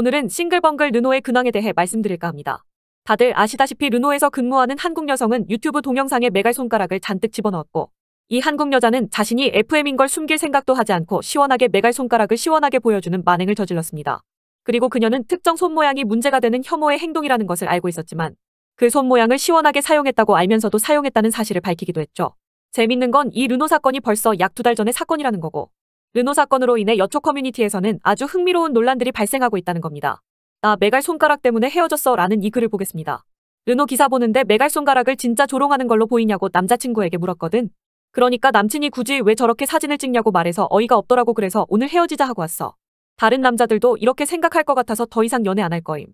오늘은 싱글벙글 르노의 근황에 대해 말씀드릴까 합니다. 다들 아시다시피 르노에서 근무하는 한국 여성은 유튜브 동영상에 메갈 손가락을 잔뜩 집어넣었고 이 한국 여자는 자신이 FM인 걸 숨길 생각도 하지 않고 시원하게 메갈 손가락을 시원하게 보여주는 만행을 저질렀습니다. 그리고 그녀는 특정 손 모양이 문제가 되는 혐오의 행동이라는 것을 알고 있었지만 그 손 모양을 시원하게 사용했다고 알면서도 사용했다는 사실을 밝히기도 했죠. 재밌는 건 이 르노 사건이 벌써 약 두 달 전의 사건이라는 거고 르노 사건으로 인해 여초 커뮤니티에서는 아주 흥미로운 논란들이 발생하고 있다는 겁니다. 나 메갈 손가락 때문에 헤어졌어 라는 이 글을 보겠습니다. 르노 기사 보는데 메갈 손가락을 진짜 조롱하는 걸로 보이냐고 남자친구에게 물었거든. 그러니까 남친이 굳이 왜 저렇게 사진을 찍냐고 말해서 어이가 없더라고 그래서 오늘 헤어지자 하고 왔어. 다른 남자들도 이렇게 생각할 것 같아서 더 이상 연애 안 할 거임.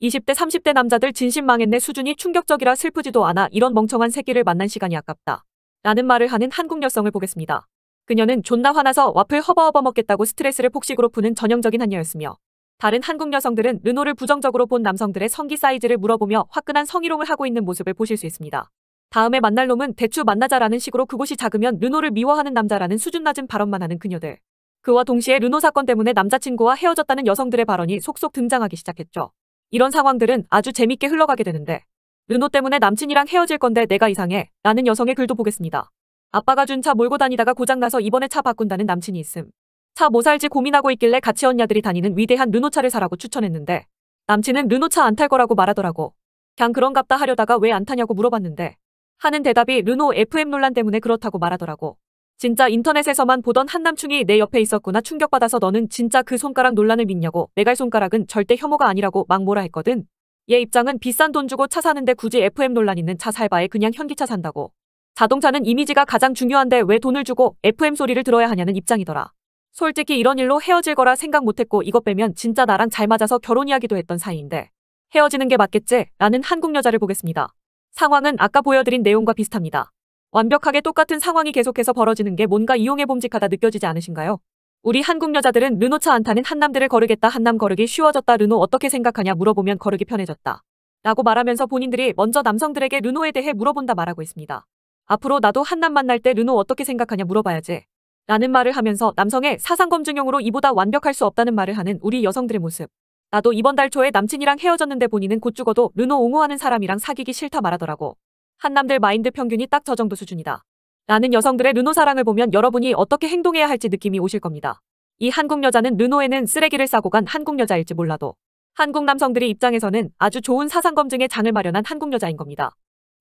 20대 30대 남자들 진심 망했네 수준이 충격적이라 슬프지도 않아 이런 멍청한 새끼를 만난 시간이 아깝다. 라는 말을 하는 한국 여성을 보겠습니다. 그녀는 존나 화나서 와플 허버허버 먹겠다고 스트레스를 폭식으로 푸는 전형적인 한녀였으며 다른 한국 여성들은 르노를 부정적으로 본 남성들의 성기 사이즈를 물어보며 화끈한 성희롱을 하고 있는 모습을 보실 수 있습니다. 다음에 만날 놈은 대추 만나자라는 식으로 그곳이 작으면 르노를 미워하는 남자라는 수준 낮은 발언만 하는 그녀들. 그와 동시에 르노 사건 때문에 남자친구와 헤어졌다는 여성들의 발언이 속속 등장하기 시작했죠. 이런 상황들은 아주 재밌게 흘러가게 되는데 르노 때문에 남친이랑 헤어질 건데 내가 이상해 라는 여성의 글도 보겠습니다. 아빠가 준 차 몰고 다니다가 고장나서 이번에 차 바꾼다는 남친이 있음. 차 뭐 살지 고민하고 있길래 같이 언니들이 다니는 위대한 르노차를 사라고 추천했는데 남친은 르노차 안 탈 거라고 말하더라고. 걍 그런갑다 하려다가 왜 안 타냐고 물어봤는데 하는 대답이 르노 FM 논란 때문에 그렇다고 말하더라고. 진짜 인터넷에서만 보던 한 남충이 내 옆에 있었구나 충격받아서 너는 진짜 그 손가락 논란을 믿냐고 내갈 손가락은 절대 혐오가 아니라고 막 뭐라 했거든. 얘 입장은 비싼 돈 주고 차 사는데 굳이 FM 논란 있는 차 살 바에 그냥 현기차 산다고. 자동차는 이미지가 가장 중요한데 왜 돈을 주고 FM 소리를 들어야 하냐는 입장이더라. 솔직히 이런 일로 헤어질 거라 생각 못했고 이것 빼면 진짜 나랑 잘 맞아서 결혼 이야기도 했던 사이인데 헤어지는 게 맞겠지? 라는 한국 여자를 보겠습니다. 상황은 아까 보여드린 내용과 비슷합니다. 완벽하게 똑같은 상황이 계속해서 벌어지는 게 뭔가 이용해 봄직하다 느껴지지 않으신가요? 우리 한국 여자들은 르노차 안 타는 한남들을 거르겠다 한남 거르기 쉬워졌다 르노 어떻게 생각하냐 물어보면 거르기 편해졌다. 라고 말하면서 본인들이 먼저 남성들에게 르노에 대해 물어본다 말하고 있습니다. 앞으로 나도 한남 만날 때 르노 어떻게 생각하냐 물어봐야지. 라는 말을 하면서 남성의 사상검증용으로 이보다 완벽할 수 없다는 말을 하는 우리 여성들의 모습. 나도 이번 달 초에 남친이랑 헤어졌는데 본인은 곧 죽어도 르노 옹호하는 사람이랑 사귀기 싫다 말하더라고. 한남들 마인드 평균이 딱 저 정도 수준이다. 라는 여성들의 르노 사랑을 보면 여러분이 어떻게 행동해야 할지 느낌이 오실 겁니다. 이 한국 여자는 르노에는 쓰레기를 싸고 간 한국 여자일지 몰라도 한국 남성들이 입장에서는 아주 좋은 사상검증의 장을 마련한 한국 여자인 겁니다.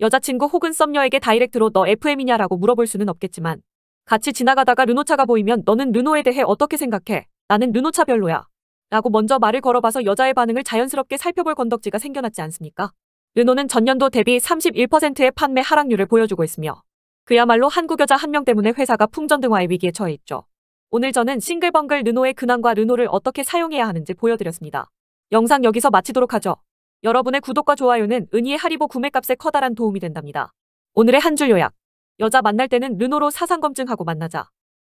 여자친구 혹은 썸녀에게 다이렉트로 너 FM이냐라고 물어볼 수는 없겠지만 같이 지나가다가 르노차가 보이면 너는 르노에 대해 어떻게 생각해? 나는 르노차 별로야. 라고 먼저 말을 걸어봐서 여자의 반응을 자연스럽게 살펴볼 건덕지가 생겨났지 않습니까? 르노는 전년도 대비 31%의 판매 하락률을 보여주고 있으며 그야말로 한국 여자 한 명 때문에 회사가 풍전등화의 위기에 처해 있죠. 오늘 저는 싱글벙글 르노의 근황과 르노를 어떻게 사용해야 하는지 보여드렸습니다. 영상 여기서 마치도록 하죠. 여러분의 구독과 좋아요는 은희의 하리보 구매값에 커다란 도움이 된답니다. 오늘의 한 줄 요약. 여자 만날 때는 르노로 사상 검증하고 만나자.